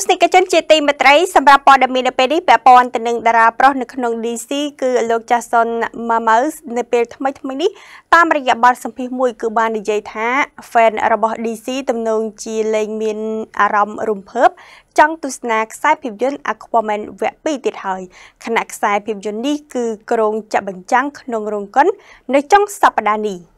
ស្សនិកជនជាទីមេត្រីសម្រាប់ព័ត៌មាននៅពេលនេះពាក់ព័ន្ធទៅនឹងតារាប្រុសនៅក្នុង DC គឺលោក Jason Momoa នៅពេលថ្មីថ្មីនេះតាមរយៈបទសម្ភាសន៍មួយគឺបាននិយាយថា fan របស់ DC ទំនងជាលែងមានអារម្មណ៍រំភើប ចង់ទស្សនាខ្សែភាពយន្ត Aquaman វគ្គ2ទៀតហើយខណៈខ្សែភាពយន្តនេះគឺក្រុងចាក់បញ្ចាំងក្នុងរោងកុននៅចុងសប្តាហ៍នេះ។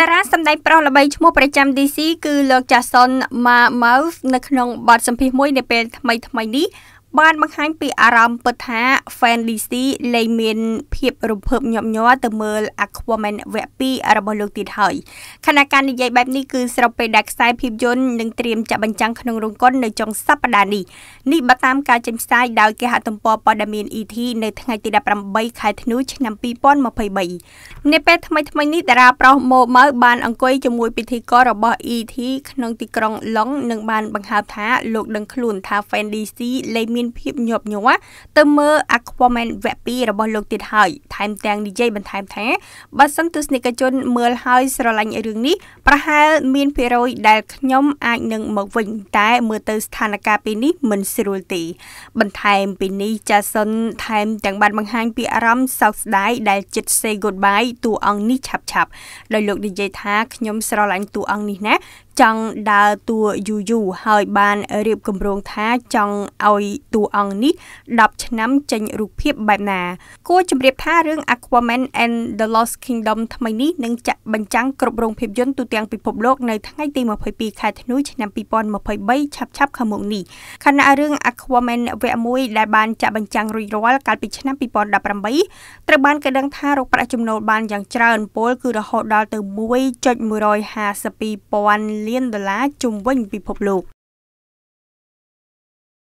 តារាសម្ដែងប្រុសល្បីឈ្មោះប្រចាំ DC គឺលោក Jason Momoa នៅក្នុងបទសម្ភាសន៍មួយនាពេលថ្មីៗនេះបានបង្ហាញពីអារម្មណ៍ពិតថា Fan DC លែងមាន ភាពរំភើបញាប់ញ័រទៅមើល Aquaman វគ្គ2របស់លោកទៀតហើយខណៈការនិយាយបែបនេះគឺស្របពេលដែលខ្សែភាពយន្តនឹងត្រៀមចាក់បញ្ចាំងក្នុងរោងកុននៅចុងសប្តាហ៍នេះនេះបើតាមការចេញផ្សាយដោយគេហទំព័រព័ត៌មាន ET នៅថ្ងៃទី18ខែធ្នូឆ្នាំ2023នៅពេលថ្មីថ្មីនេះតារាប្រុសម៉ូម៉ៅបានអង្គុយជាមួយពិធីកររបស់ ET ក្នុងទីក្រុងឡុងនិងបានបង្ហើបថាលោកដឹងខ្លួនថា Fan DC លែងមានមានភាពញាប់ញ័រទៅមើល Aquaman វគ្គ2របស់លោកទៀតហើយថែមទាំងនិយាយបន្ថែមថាបើសិនទស្សនិកជន មើលហើយស្រឡាញ់រឿងនេះប្រហែលមានភាគរយដែលខ្ញុំ អាចនឹងមកវិញតែមើលទៅស្ថានភាពពេលនេះមិនស្រួលទេបន្ថែមពីនេះ Jason ថែមទាំងបានបង្ហាញពីអារម្មណ៍សោកស្ដាយដែលចិត្ត say goodbye តួអង្គនេះឆាប់ៗដោយលោកនិយាយថាខ្ញុំស្រឡាញ់តួអង្គនេះណាចង់ដើរតួយូយូហើយបានរៀបគម្រោងថាចង់ឲ្យតួអង្គនេះ10ឆ្នាំចេញរូបភាពបែបណាគួរជម្រាបថារឿង Aquaman and the Lost Kingdom ថ្មីនេះនឹងចាក់បញ្ចាំងគ្រប់រោងភាពយន្តទូទាំងពិភពលោកនៅថ្ងៃទី22ខែធ្នូឆ្នាំ2023ឆាប់ឆាប់ខាងមុខនេះខណៈរឿង Aquaman វគ្គ1ដែលបានចាក់បញ្ចាំងរួចរាល់កាលពីឆ្នាំ2018ត្រូវបានគេដឹងថារកប្រាក់ចំណូលបានយ៉ាងច្រើនពលគឺរហូតដល់ទៅ1.152ពាន់លានដុល្លារជុំវិញពិភពលោក។